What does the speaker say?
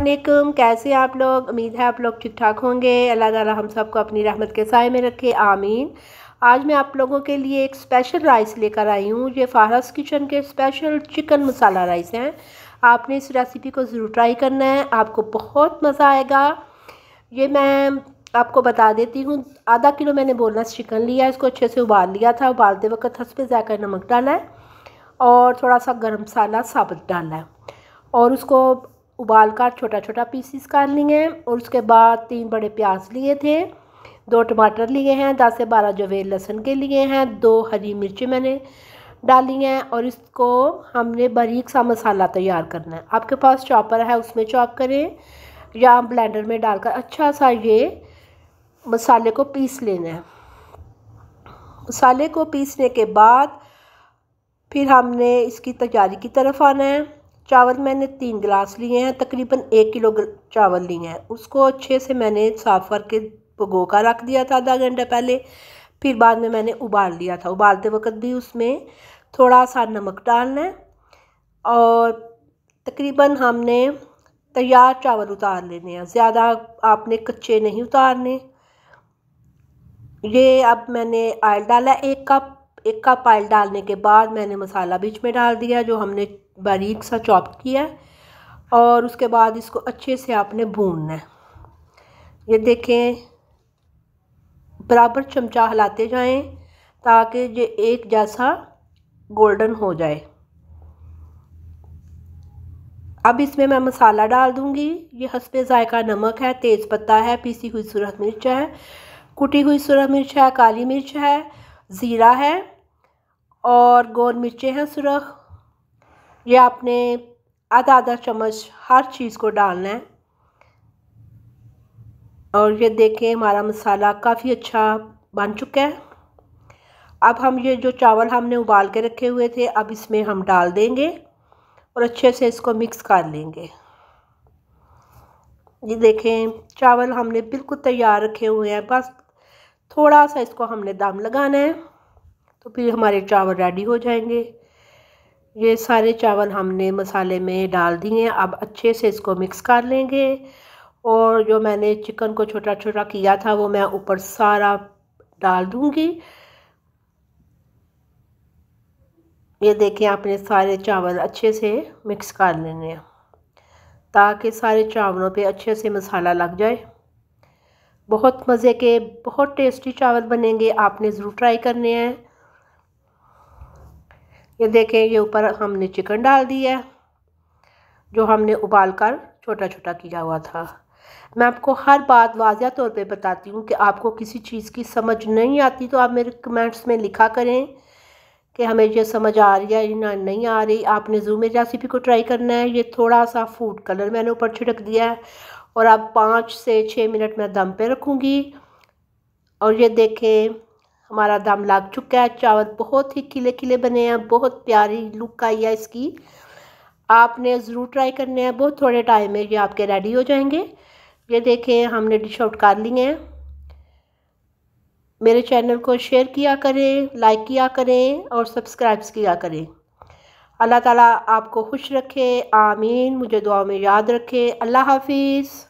अलकुम कैसे आप लोग उम्मीद है आप लोग ठीक ठाक होंगे अल्लाह ताला हम सबको अपनी रहमत के साय में रखे आमीन आज मैं आप लोगों के लिए एक स्पेशल राइस लेकर आई हूँ ये फारस किचन के स्पेशल चिकन मसाला राइस हैं आपने इस रेसिपी को ज़रूर ट्राई करना है आपको बहुत मज़ा आएगा ये मैं आपको बता देती हूँ आधा किलो मैंने बोलना चिकन लिया इसको अच्छे से उबाल लिया था उबालते वक्त हंस पे जाकर नमक डाला है और थोड़ा सा गर्म मसाला साबुत डाला है और उसको उबाल कर छोटा छोटा पीसीस कर लिए और उसके बाद तीन बड़े प्याज लिए थे दो टमाटर लिए हैं दस से बारह जवेर लहसुन के लिए हैं दो हरी मिर्ची मैंने डाली हैं और इसको हमने बारीक सा मसाला तैयार करना है आपके पास चॉपर है उसमें चॉप करें या ब्लेंडर में डालकर अच्छा सा ये मसाले को पीस लेना है मसाले को पीसने के बाद फिर हमने इसकी तैयारी की तरफ आना है चावल मैंने तीन गिलास लिए हैं तकरीबन एक किलो चावल लिए हैं उसको अच्छे से मैंने साफ़ करके भगो का रख दिया था आधा घंटा पहले फिर बाद में मैंने उबाल लिया था उबालते वक्त भी उसमें थोड़ा सा नमक डालना है और तकरीबन हमने तैयार चावल उतार लेने हैं ज़्यादा आपने कच्चे नहीं उतारने ये अब मैंने ऑयल डाला एक कप एक कप ऑयल डालने के बाद मैंने मसाला बीच में डाल दिया जो हमने बारीक सा चॉप किया है और उसके बाद इसको अच्छे से आपने भूनना है ये देखें बराबर चमचा हिलाते जाएं ताकि ये एक जैसा गोल्डन हो जाए अब इसमें मैं मसाला डाल दूँगी ये हसब जायका नमक है तेज़ पत्ता है पीसी हुई सूरख मिर्च है कुटी हुई सूरख मिर्च है काली मिर्च है ज़ीरा है और गोल मिर्चें हैं सुरख ये आपने आधा आधा चम्मच हर चीज़ को डालना है और ये देखें हमारा मसाला काफ़ी अच्छा बन चुका है अब हम ये जो चावल हमने उबाल के रखे हुए थे अब इसमें हम डाल देंगे और अच्छे से इसको मिक्स कर लेंगे ये देखें चावल हमने बिल्कुल तैयार रखे हुए हैं बस थोड़ा सा इसको हमने दम लगाना है तो फिर हमारे चावल रेडी हो जाएंगे ये सारे चावल हमने मसाले में डाल दिए अब अच्छे से इसको मिक्स कर लेंगे और जो मैंने चिकन को छोटा छोटा किया था वो मैं ऊपर सारा डाल दूँगी ये देखें आपने सारे चावल अच्छे से मिक्स कर लेने ताकि सारे चावलों पे अच्छे से मसाला लग जाए बहुत मज़े के बहुत टेस्टी चावल बनेंगे आपने ज़रूर ट्राई करने हैं ये देखें ये ऊपर हमने चिकन डाल दी है जो हमने उबाल कर छोटा छोटा किया हुआ था मैं आपको हर बात वाजिया तौर पे बताती हूँ कि आपको किसी चीज़ की समझ नहीं आती तो आप मेरे कमेंट्स में लिखा करें कि हमें ये समझ आ रही है या नहीं आ रही आपने जूम रेसिपी को ट्राई करना है ये थोड़ा सा फूड कलर मैंने ऊपर छिड़क दिया है और अब पाँच से छः मिनट मैं दम पे रखूँगी और ये देखें हमारा दम लग चुका है चावल बहुत ही खिले खिले बने हैं बहुत प्यारी लुक आई है इसकी आपने ज़रूर ट्राई करने हैं बहुत थोड़े टाइम में ये आपके रेडी हो जाएंगे ये देखें हमने डिश आउट कर लिए हैं मेरे चैनल को शेयर किया करें लाइक किया करें और सब्सक्राइब्स किया करें अल्लाह ताला आपको खुश रखे आमीन मुझे दुआ में याद रखे अल्लाह हाफिज़